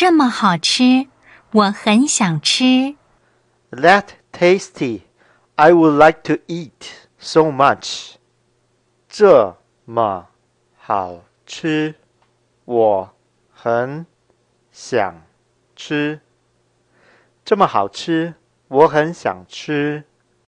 这么好吃，我很想吃。That tasty, I would like to eat so much。这么好吃，我很想吃。这么好吃，我很想吃。